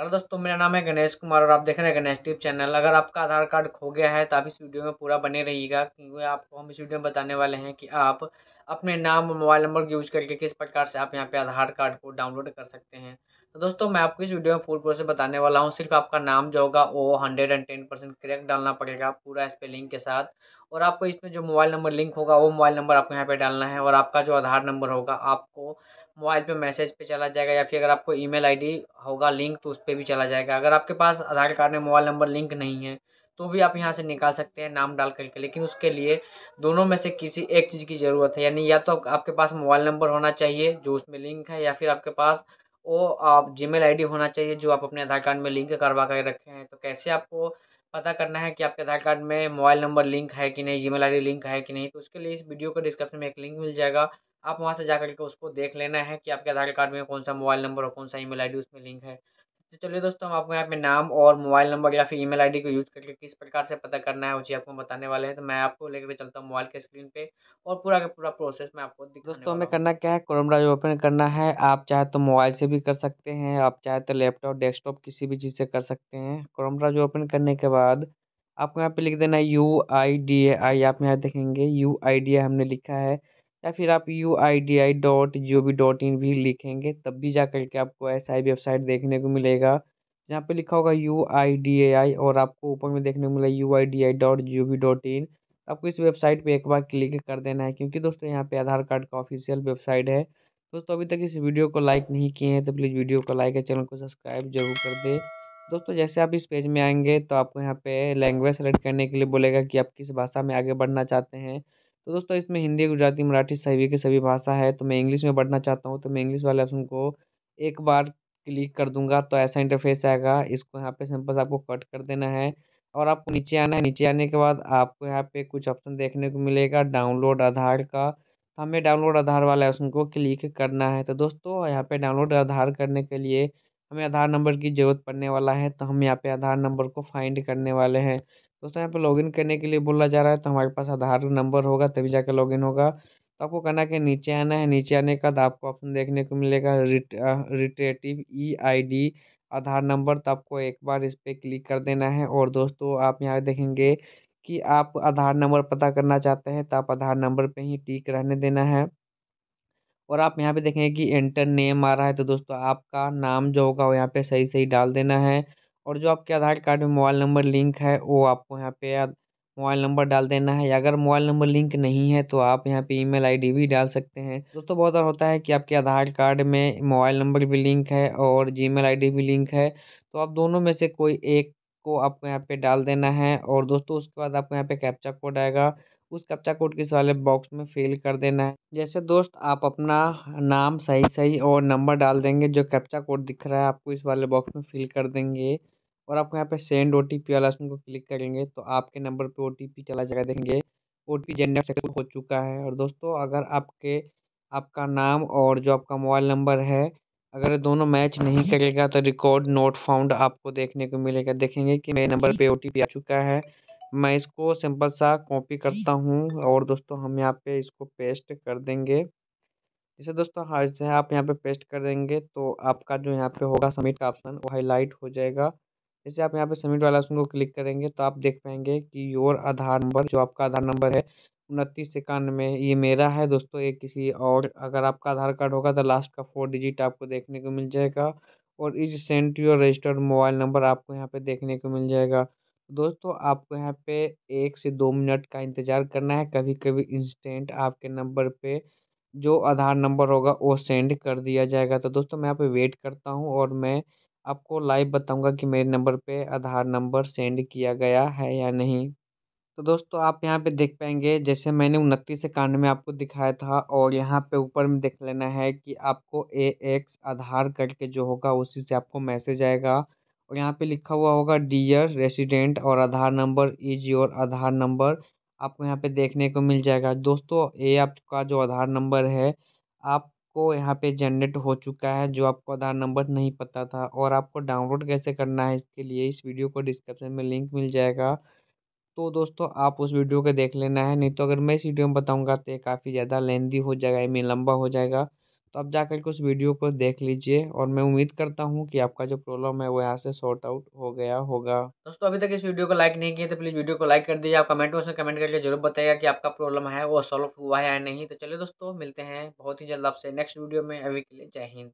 hello दोस्तों मेरा नाम है गणेश कुमार और आप देख रहे हैं गणेश टिप चैनल अगर आपका आधार कार्ड खो गया है तो आप इस वीडियो में पूरा बने रहिएगा क्योंकि आपको हम इस वीडियो में बताने वाले हैं कि आप अपने नाम और मोबाइल नंबर यूज करके किस प्रकार से आप यहाँ पे आधार कार्ड को डाउनलोड कर सकते हैं तो दोस्तों मैं आपको इस वीडियो में फुल प्रोसेस बताने वाला हूँ सिर्फ आपका नाम जो होगा वो hundred and ten percent correct डालना पड़ेगा पूरा स्पेलिंग के साथ और आपको इसमें जो मोबाइल नंबर लिंक होगा वो मोबाइल नंबर आपको यहाँ पे डालना है और आपका जो आधार नंबर होगा आपको मोबाइल पे मैसेज पे चला जाएगा या फिर अगर आपको ईमेल आईडी होगा लिंक तो उस पर भी चला जाएगा अगर आपके पास आधार कार्ड में मोबाइल नंबर लिंक नहीं है तो भी आप यहाँ से निकाल सकते हैं नाम डाल करके लेकिन उसके लिए दोनों में से किसी एक चीज़ की ज़रूरत है यानी या तो आपके पास मोबाइल नंबर होना चाहिए जो उसमें लिंक है या फिर आपके पास वो आप जी मेल होना चाहिए जो आप अपने आधार कार्ड में लिंक करवा कर रखे हैं तो कैसे आपको पता करना है कि आपके आधार कार्ड में मोबाइल नंबर लिंक है कि नहीं जी मेल लिंक है कि नहीं तो उसके लिए इस वीडियो को डिस्क्रिप्शन में एक लिंक मिल जाएगा आप वहाँ से जा करके उसको देख लेना है कि आपके आधार कार्ड में कौन सा मोबाइल नंबर और कौन सा ईमेल आईडी उसमें लिंक है तो चलिए दोस्तों हम आपको यहाँ पे नाम और मोबाइल नंबर या फिर ईमेल आईडी को यूज़ करके किस प्रकार से पता करना है उसी आपको बताने वाले हैं तो मैं आपको लेकर चलता हूँ मोबाइल के स्क्रीन पे और पूरा का पूरा प्रोसेस मैं आपको दोस्तों हमें करना क्या है क्रोम ब्राउजर ओपन करना है आप चाहे तो मोबाइल से भी कर सकते हैं आप चाहे तो लैपटॉप डेस्कटॉप किसी भी चीज़ से कर सकते हैं क्रोम ब्राउजर ओपन करने के बाद आपको यहाँ पे लिख देना है यू आई डी ए आई आप यहाँ देखेंगे यू आई डी ए हमने लिखा है या फिर आप U I D A I dot G O V dot in लिखेंगे तब भी जा करके आपको ऐसा ही वेबसाइट देखने को मिलेगा जहाँ पे लिखा होगा यू आई डी ए आई और आपको ऊपर में देखने को मिला U I D A I dot G O V dot आपको इस वेबसाइट पे एक बार क्लिक कर देना है क्योंकि दोस्तों यहाँ पे आधार कार्ड का ऑफिशियल वेबसाइट है दोस्तों अभी तक इस वीडियो को लाइक नहीं किए हैं तो प्लीज़ वीडियो को लाइक है चैनल को सब्सक्राइब जरूर कर दे दोस्तों जैसे आप इस पेज में आएंगे तो आपको यहाँ पे लैंग्वेज सेलेक्ट करने के लिए बोलेगा कि आप किस भाषा में आगे बढ़ना चाहते हैं तो दोस्तों इसमें हिंदी गुजराती मराठी सभी की सभी भाषा है तो मैं इंग्लिश में पढ़ना चाहता हूँ तो मैं इंग्लिश वाले ऑप्शन को एक बार क्लिक कर दूंगा तो ऐसा इंटरफेस आएगा इसको यहाँ पे सिंपल आपको कट कर देना है और आपको नीचे आना है नीचे आने के बाद आपको यहाँ पे कुछ ऑप्शन देखने को मिलेगा डाउनलोड आधार का तो हमें डाउनलोड आधार वाला ऑप्शन को क्लिक करना है तो दोस्तों यहाँ पे डाउनलोड आधार करने के लिए हमें आधार नंबर की ज़रूरत पड़ने वाला है तो हम यहाँ पे आधार नंबर को फाइंड करने वाले हैं दोस्तों यहाँ लॉग लॉगिन करने के लिए बोला जा रहा है तो हमारे पास आधार नंबर होगा तभी जाकर लॉगिन होगा तो आपको करना कि नीचे आना है नीचे आने का बाद आपको ऑप्शन देखने को मिलेगा रिट retrieve E I D Aadhaar number तो आपको एक बार इस पर क्लिक कर देना है और दोस्तों आप यहाँ देखेंगे कि आप आधार नंबर पता करना चाहते हैं तो आप आधार नंबर पे ही टिक रहने देना है और आप यहाँ पे देखेंगे कि एंटर नेम आ रहा है तो दोस्तों आपका नाम जो होगा वो यहाँ पे सही सही डाल देना है और जो आपके आधार कार्ड में मोबाइल नंबर लिंक है वो आपको यहाँ पे मोबाइल नंबर डाल देना है या अगर मोबाइल नंबर लिंक नहीं है तो आप यहाँ पे ईमेल आईडी भी डाल सकते हैं दोस्तों बहुत बार होता है कि आपके आधार कार्ड में मोबाइल नंबर भी लिंक है और जीमेल आईडी भी लिंक है तो आप दोनों में से कोई एक को आपको यहाँ पे डाल देना है और दोस्तों उसके बाद आपको यहाँ पे कैप्चा कोड आएगा उस कैप्चा कोड के वाले बॉक्स में फिल कर देना है जैसे दोस्त आप अपना नाम सही सही और नंबर डाल देंगे जो कैप्चा कोड दिख रहा है आपको इस वाले बॉक्स में फिल कर देंगे और आपको यहाँ पे सेंड ओ टी पी वाला उसमें को क्लिक करेंगे तो आपके नंबर पे ओ टी पी चला जाएगा देखेंगे O T P generate successful हो चुका है और दोस्तों अगर आपके आपका नाम और जो आपका मोबाइल नंबर है अगर दोनों मैच नहीं करेगा तो रिकॉर्ड नोट फाउंड आपको देखने को मिलेगा देखेंगे कि मेरे नंबर पर ओ आ चुका है मैं इसको सिंपल सा कॉपी करता हूँ और दोस्तों हम यहाँ पे इसको पेस्ट कर देंगे जैसे दोस्तों हाँ जैसे आप यहाँ पे पेस्ट कर देंगे तो आपका जो यहाँ पे होगा सबमिट का ऑप्शन वो हाईलाइट हो जाएगा जैसे आप यहाँ पे सबमिट वाला ऑप्शन को क्लिक करेंगे तो आप देख पाएंगे कि योर आधार नंबर जो आपका आधार नंबर है उनतीस इक्यानवे ये मेरा है दोस्तों ये किसी और अगर आपका आधार कार्ड होगा तो लास्ट का फोर डिजिट आपको देखने को मिल जाएगा और is sent your registered mobile number आपको यहाँ पे देखने को मिल जाएगा दोस्तों आपको यहाँ पे एक से दो मिनट का इंतज़ार करना है कभी कभी इंस्टेंट आपके नंबर पे जो आधार नंबर होगा वो सेंड कर दिया जाएगा तो दोस्तों मैं यहाँ पे वेट करता हूँ और मैं आपको लाइव बताऊंगा कि मेरे नंबर पे आधार नंबर सेंड किया गया है या नहीं तो दोस्तों आप यहाँ पे देख पाएंगे जैसे मैंने उनतीस इक्यानवे में आपको दिखाया था और यहाँ पे ऊपर में देख लेना है कि आपको ए एक्स आधार करके जो होगा उसी से आपको मैसेज आएगा और यहाँ पे लिखा हुआ होगा डियर रेसिडेंट और Aadhaar number is your Aadhaar number आपको यहाँ पे देखने को मिल जाएगा दोस्तों ये आपका जो आधार नंबर है आप को यहाँ पे जनरेट हो चुका है जो आपको आधार नंबर नहीं पता था और आपको डाउनलोड कैसे करना है इसके लिए इस वीडियो को डिस्क्रिप्शन में लिंक मिल जाएगा तो दोस्तों आप उस वीडियो को देख लेना है नहीं तो अगर मैं इस वीडियो में बताऊँगा तो काफ़ी ज़्यादा लेंदी हो जाएगा ये लंबा हो जाएगा तो आप जाकर के उस वीडियो को देख लीजिए और मैं उम्मीद करता हूँ कि आपका जो प्रॉब्लम है वो यहाँ से सॉर्ट आउट हो गया होगा दोस्तों अभी तक इस वीडियो को लाइक नहीं किया तो प्लीज़ वीडियो को लाइक कर दीजिए आप कमेंट बॉक्स में कमेंट करके जरूर बताइएगा कि आपका प्रॉब्लम है वो सॉल्व हुआ है या नहीं तो चलिए दोस्तों मिलते हैं बहुत ही जल्द आपसे नेक्स्ट वीडियो में अभी के लिए जय हिंद